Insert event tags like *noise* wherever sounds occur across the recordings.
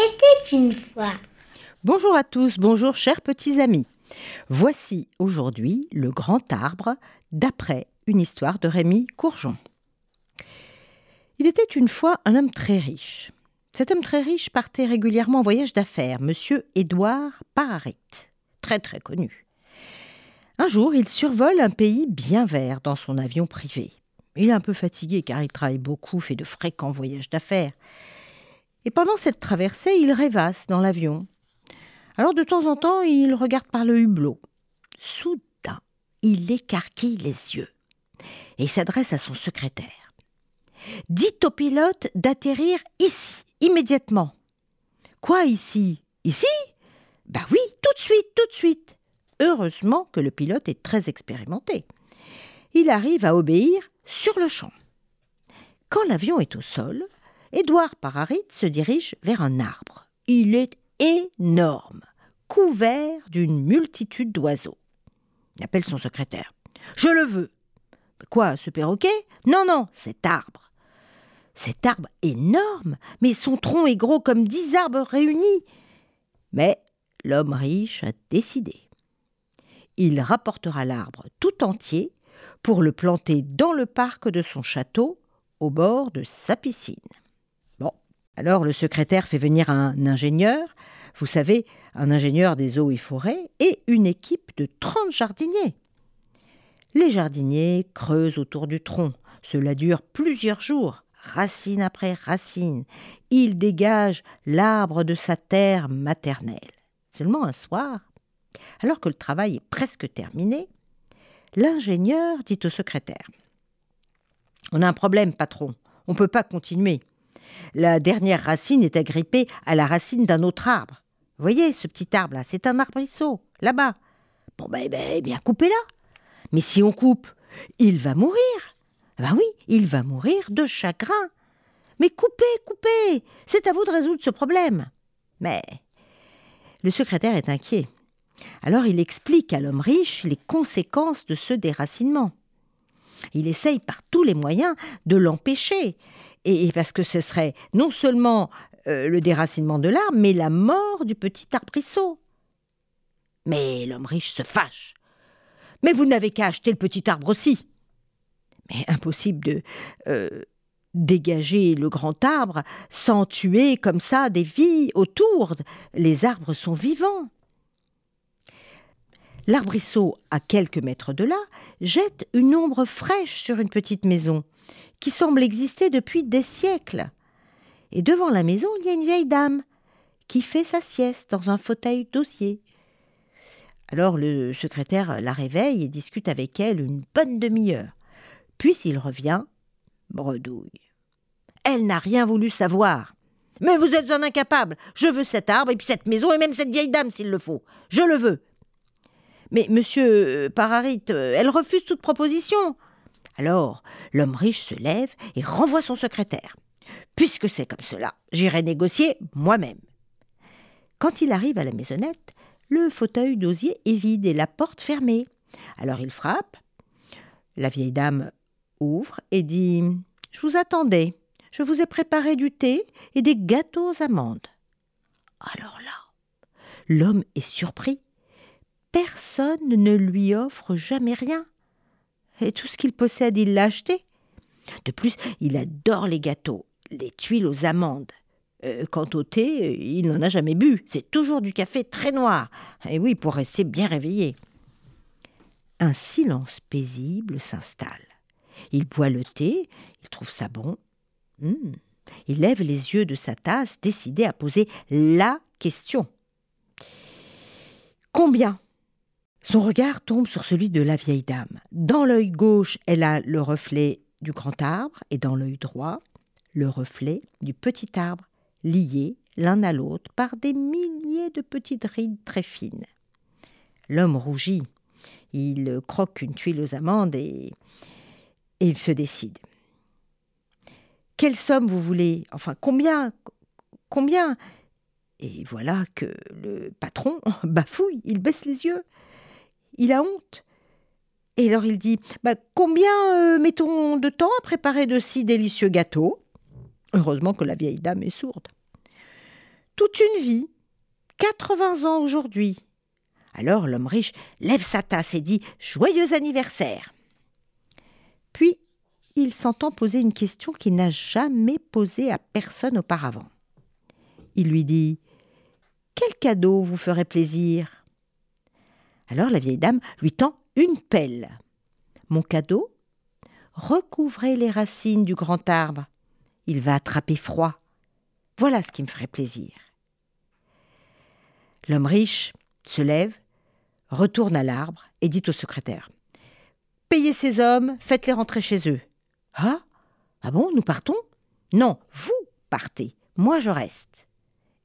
était une fois. Bonjour à tous, bonjour chers petits amis. Voici aujourd'hui le grand arbre d'après une histoire de Rémi Courgeon. Il était une fois un homme très riche. Cet homme très riche partait régulièrement en voyage d'affaires, monsieur Édouard Pararit, très très connu. Un jour, il survole un pays bien vert dans son avion privé. Il est un peu fatigué car il travaille beaucoup, fait de fréquents voyages d'affaires. Et pendant cette traversée, il rêvasse dans l'avion. Alors de temps en temps, il regarde par le hublot. Soudain, il écarquille les yeux et s'adresse à son secrétaire. Dites au pilote d'atterrir ici, immédiatement. Quoi ici Ici Ben oui, tout de suite, tout de suite. Heureusement que le pilote est très expérimenté. Il arrive à obéir sur le champ. Quand l'avion est au sol, Édouard Pararit se dirige vers un arbre. Il est énorme, couvert d'une multitude d'oiseaux. Il appelle son secrétaire. Je le veux. Quoi, ce perroquet Non, non, cet arbre. Cet arbre énorme, mais son tronc est gros comme dix arbres réunis. Mais l'homme riche a décidé. Il rapportera l'arbre tout entier pour le planter dans le parc de son château, au bord de sa piscine. Alors le secrétaire fait venir un ingénieur, vous savez, un ingénieur des eaux et forêts, et une équipe de 30 jardiniers. Les jardiniers creusent autour du tronc. Cela dure plusieurs jours, racine après racine. Ils dégagent l'arbre de sa terre maternelle. Seulement un soir, alors que le travail est presque terminé, l'ingénieur dit au secrétaire On a un problème, patron. On ne peut pas continuer. La dernière racine est agrippée à la racine d'un autre arbre. voyez ce petit arbre-là C'est un arbrisseau, là-bas. Bon, ben, ben eh bien, coupez-la. Mais si on coupe, il va mourir. Ah ben oui, il va mourir de chagrin. Mais coupez, coupez C'est à vous de résoudre ce problème. Mais le secrétaire est inquiet. Alors il explique à l'homme riche les conséquences de ce déracinement. Il essaye par tous les moyens de l'empêcher. Et, parce que ce serait non seulement euh, le déracinement de l'arbre, mais la mort du petit arbrisseau. Mais l'homme riche se fâche. Mais vous n'avez qu'à acheter le petit arbre aussi. Mais impossible de euh, dégager le grand arbre sans tuer comme ça des vies autour. Les arbres sont vivants. L'arbrisseau, à quelques mètres de là, jette une ombre fraîche sur une petite maison, qui semble exister depuis des siècles. Et devant la maison, il y a une vieille dame, qui fait sa sieste dans un fauteuil dossier. Alors le secrétaire la réveille et discute avec elle une bonne demi-heure. Puis il revient, bredouille. Elle n'a rien voulu savoir. Mais vous êtes un incapable. Je veux cet arbre et puis cette maison et même cette vieille dame s'il le faut. Je le veux. Mais monsieur euh, Pararit, euh, elle refuse toute proposition. Alors, l'homme riche se lève et renvoie son secrétaire. Puisque c'est comme cela, j'irai négocier moi-même. Quand il arrive à la maisonnette, le fauteuil d'osier est vide et la porte fermée. Alors il frappe. La vieille dame ouvre et dit Je vous attendais. Je vous ai préparé du thé et des gâteaux aux amandes. Alors là, l'homme est surpris personne ne lui offre jamais rien. Et tout ce qu'il possède, il l'a acheté. De plus, il adore les gâteaux, les tuiles aux amandes. Euh, quant au thé, euh, il n'en a jamais bu. C'est toujours du café très noir. Et oui, pour rester bien réveillé. Un silence paisible s'installe. Il boit le thé, il trouve ça bon. Hmm. Il lève les yeux de sa tasse, décidé à poser la question. Combien son regard tombe sur celui de la vieille dame. Dans l'œil gauche, elle a le reflet du grand arbre et dans l'œil droit, le reflet du petit arbre, lié l'un à l'autre par des milliers de petites rides très fines. L'homme rougit. Il croque une tuile aux amandes et il se décide. Quelle somme vous voulez Enfin, combien Combien Et voilà que le patron *laughs* bafouille, il baisse les yeux. Il a honte. Et alors il dit bah, Combien met euh, mettons de temps à préparer de si délicieux gâteaux Heureusement que la vieille dame est sourde. Toute une vie, 80 ans aujourd'hui. Alors l'homme riche lève sa tasse et dit Joyeux anniversaire Puis il s'entend poser une question qu'il n'a jamais posée à personne auparavant. Il lui dit Quel cadeau vous ferait plaisir alors la vieille dame lui tend une pelle. Mon cadeau Recouvrez les racines du grand arbre. Il va attraper froid. Voilà ce qui me ferait plaisir. L'homme riche se lève, retourne à l'arbre et dit au secrétaire Payez ces hommes, faites-les rentrer chez eux. Ah Ah bon, nous partons Non, vous partez, moi je reste.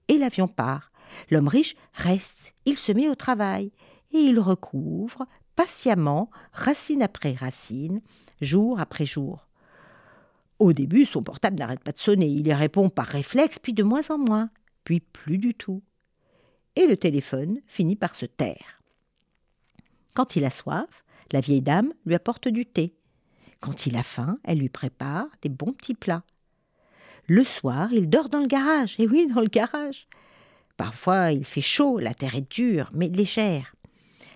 Et l'avion part. L'homme riche reste, il se met au travail, et il recouvre patiemment, racine après racine, jour après jour. Au début, son portable n'arrête pas de sonner, il y répond par réflexe, puis de moins en moins, puis plus du tout. Et le téléphone finit par se taire. Quand il a soif, la vieille dame lui apporte du thé. Quand il a faim, elle lui prépare des bons petits plats. Le soir, il dort dans le garage, et oui, dans le garage. Parfois, il fait chaud, la terre est dure, mais légère.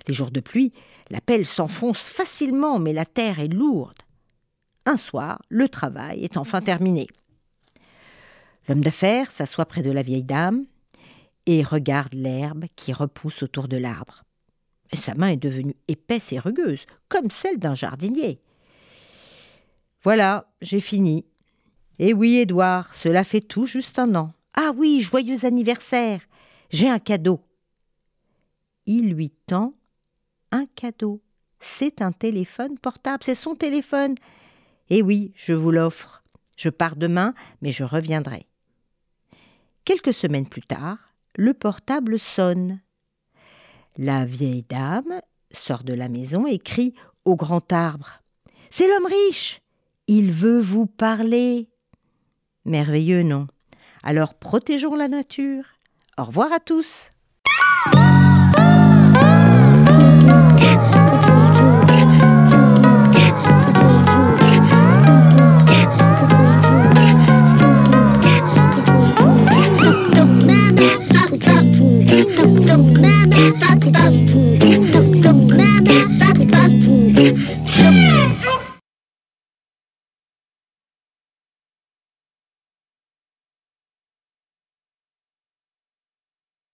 Les jours de pluie, la pelle s'enfonce facilement, mais la terre est lourde. Un soir, le travail est enfin terminé. L'homme d'affaires s'assoit près de la vieille dame et regarde l'herbe qui repousse autour de l'arbre. Sa main est devenue épaisse et rugueuse, comme celle d'un jardinier. Voilà, j'ai fini. Eh oui, Édouard, cela fait tout juste un an. Ah oui, joyeux anniversaire. J'ai un cadeau. Il lui tend un cadeau. C'est un téléphone portable, c'est son téléphone. Eh oui, je vous l'offre. Je pars demain, mais je reviendrai. Quelques semaines plus tard, le portable sonne. La vieille dame sort de la maison et crie au grand arbre. C'est l'homme riche. Il veut vous parler. Merveilleux, non Alors protégeons la nature. Au revoir à tous. Bum, bum, bum.